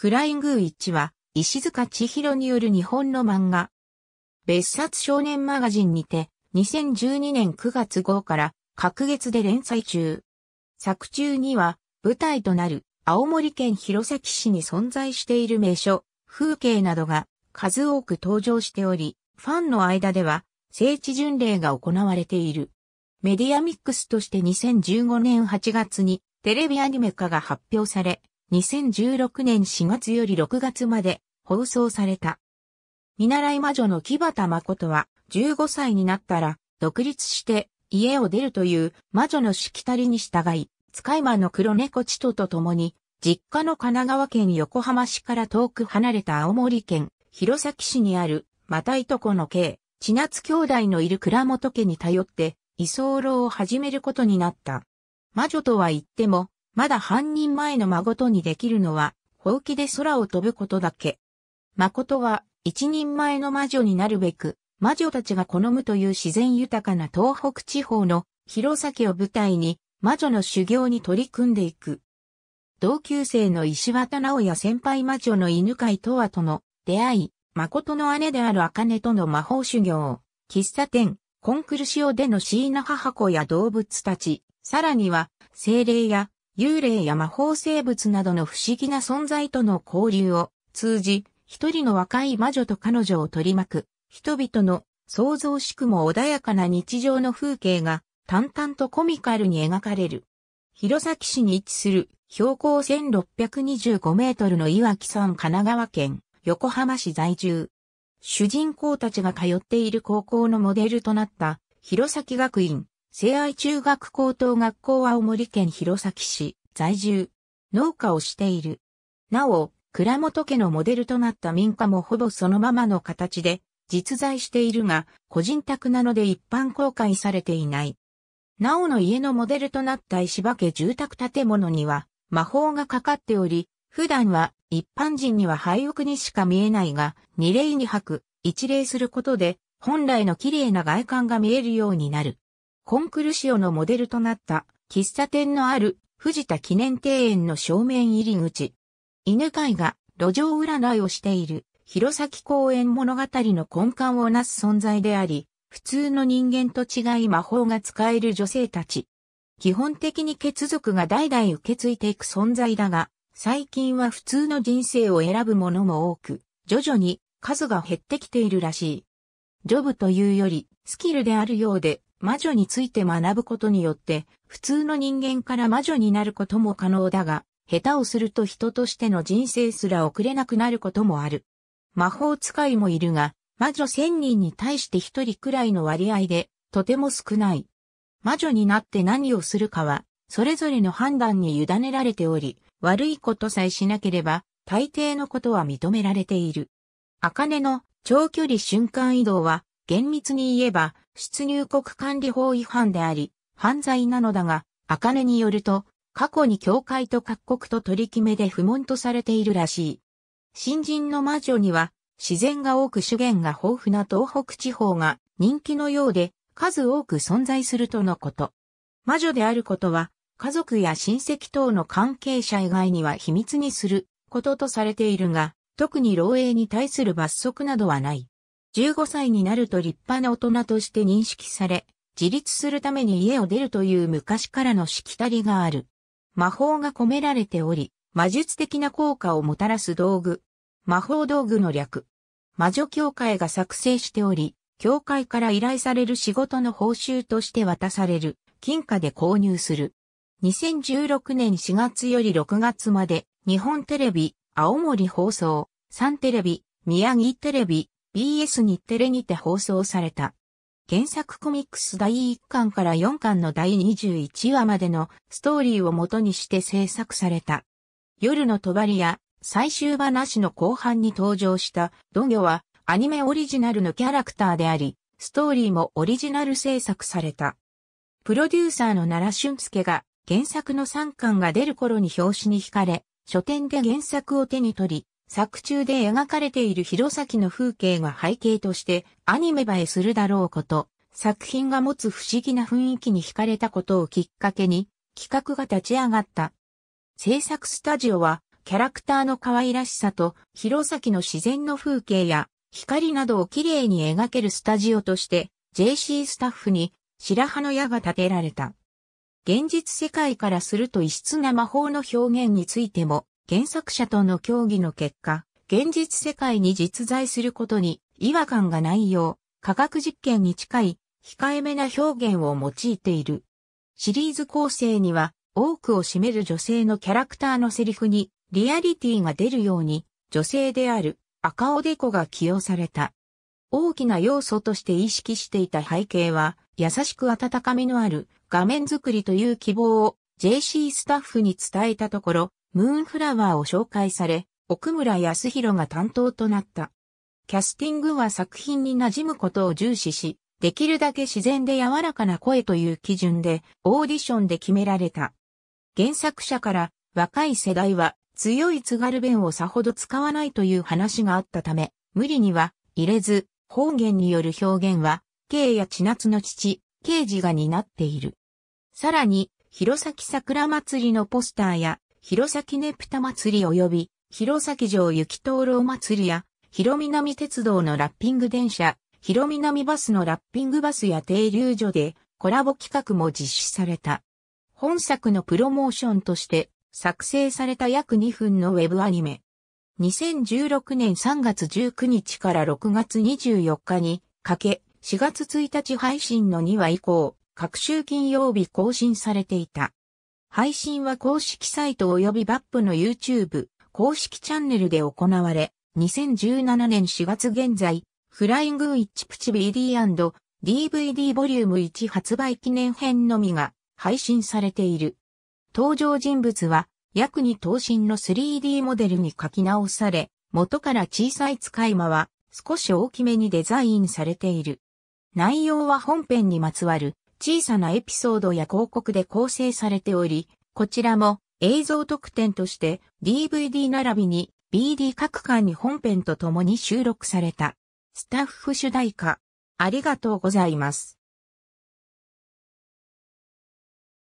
フライングウィッチは、石塚千尋による日本の漫画。別冊少年マガジンにて、2012年9月号から、各月で連載中。作中には、舞台となる、青森県弘前市に存在している名所、風景などが、数多く登場しており、ファンの間では、聖地巡礼が行われている。メディアミックスとして2015年8月に、テレビアニメ化が発表され、2016年4月より6月まで放送された。見習い魔女の木端誠は15歳になったら独立して家を出るという魔女のしきたりに従い、使い魔の黒猫チトと共に実家の神奈川県横浜市から遠く離れた青森県弘前市にあるまたいとこの家、千夏兄弟のいる倉本家に頼って居候を始めることになった。魔女とは言ってもまだ半人前の誠にできるのは、ほうきで空を飛ぶことだけ。誠は、一人前の魔女になるべく、魔女たちが好むという自然豊かな東北地方の弘前を舞台に、魔女の修行に取り組んでいく。同級生の石渡直也先輩魔女の犬飼とはとの出会い、誠の姉である茜との魔法修行、喫茶店、コンクルシオでの椎名母子や動物たち、さらには、精霊や幽霊や魔法生物などの不思議な存在との交流を通じ、一人の若い魔女と彼女を取り巻く、人々の想像しくも穏やかな日常の風景が淡々とコミカルに描かれる。弘前市に位置する標高1625メートルの岩木山神奈川県横浜市在住。主人公たちが通っている高校のモデルとなった弘前学院聖愛中学高等学校青森県弘前市在住、農家をしている。なお、倉本家のモデルとなった民家もほぼそのままの形で実在しているが、個人宅なので一般公開されていない。なおの家のモデルとなった石場家住宅建物には魔法がかかっており、普段は一般人には廃屋にしか見えないが、二礼二吐く、一礼することで、本来の綺麗な外観が見えるようになる。コンクルシオのモデルとなった喫茶店のある藤田記念庭園の正面入り口。犬飼が路上占いをしている弘前公園物語の根幹をなす存在であり、普通の人間と違い魔法が使える女性たち。基本的に血族が代々受け継いでいく存在だが、最近は普通の人生を選ぶものも多く、徐々に数が減ってきているらしい。ジョブというよりスキルであるようで、魔女について学ぶことによって、普通の人間から魔女になることも可能だが、下手をすると人としての人生すら送れなくなることもある。魔法使いもいるが、魔女千人に対して一人くらいの割合で、とても少ない。魔女になって何をするかは、それぞれの判断に委ねられており、悪いことさえしなければ、大抵のことは認められている。アの長距離瞬間移動は、厳密に言えば、出入国管理法違反であり、犯罪なのだが、茜によると、過去に教会と各国と取り決めで不問とされているらしい。新人の魔女には、自然が多く資源が豊富な東北地方が人気のようで、数多く存在するとのこと。魔女であることは、家族や親戚等の関係者以外には秘密にすることとされているが、特に漏洩に対する罰則などはない。15歳になると立派な大人として認識され、自立するために家を出るという昔からのしきたりがある。魔法が込められており、魔術的な効果をもたらす道具。魔法道具の略。魔女協会が作成しており、協会から依頼される仕事の報酬として渡される、金貨で購入する。2016年4月より6月まで、日本テレビ、青森放送、サンテレビ、宮城テレビ、BS 日テレにて放送された。原作コミックス第1巻から4巻の第21話までのストーリーを元にして制作された。夜の帳や最終話の後半に登場したドギョはアニメオリジナルのキャラクターであり、ストーリーもオリジナル制作された。プロデューサーの奈良俊介が原作の3巻が出る頃に表紙に惹かれ、書店で原作を手に取り、作中で描かれている弘前の風景が背景としてアニメ映えするだろうこと、作品が持つ不思議な雰囲気に惹かれたことをきっかけに企画が立ち上がった。制作スタジオはキャラクターの可愛らしさと弘前の自然の風景や光などをきれいに描けるスタジオとして JC スタッフに白羽の矢が立てられた。現実世界からすると異質な魔法の表現についても原作者との協議の結果、現実世界に実在することに違和感がないよう、科学実験に近い控えめな表現を用いている。シリーズ構成には多くを占める女性のキャラクターのセリフにリアリティが出るように女性である赤おでこが起用された。大きな要素として意識していた背景は優しく温かみのある画面作りという希望を JC スタッフに伝えたところムーンフラワーを紹介され、奥村康弘が担当となった。キャスティングは作品に馴染むことを重視し、できるだけ自然で柔らかな声という基準でオーディションで決められた。原作者から若い世代は強い津軽弁をさほど使わないという話があったため、無理には入れず、方言による表現は、慶や千夏の父、慶治が担っている。さらに、弘前桜祭りのポスターや弘前ねぷた祭り及び、弘前城雪灯籠祭りや、広南鉄道のラッピング電車、広南バスのラッピングバスや停留所でコラボ企画も実施された。本作のプロモーションとして作成された約2分のウェブアニメ。2016年3月19日から6月24日にかけ4月1日配信の2話以降、各週金曜日更新されていた。配信は公式サイト及びバップの YouTube 公式チャンネルで行われ、2017年4月現在、フライングウィッチプチ BD&DVD ボリューム1発売記念編のみが配信されている。登場人物は、約に等身の 3D モデルに書き直され、元から小さい使い間は少し大きめにデザインされている。内容は本編にまつわる小さなエピソードや広告で構成されており、こちらも映像特典として DVD 並びに BD 各巻に本編と共に収録された。スタッフ主題歌。ありがとうございます。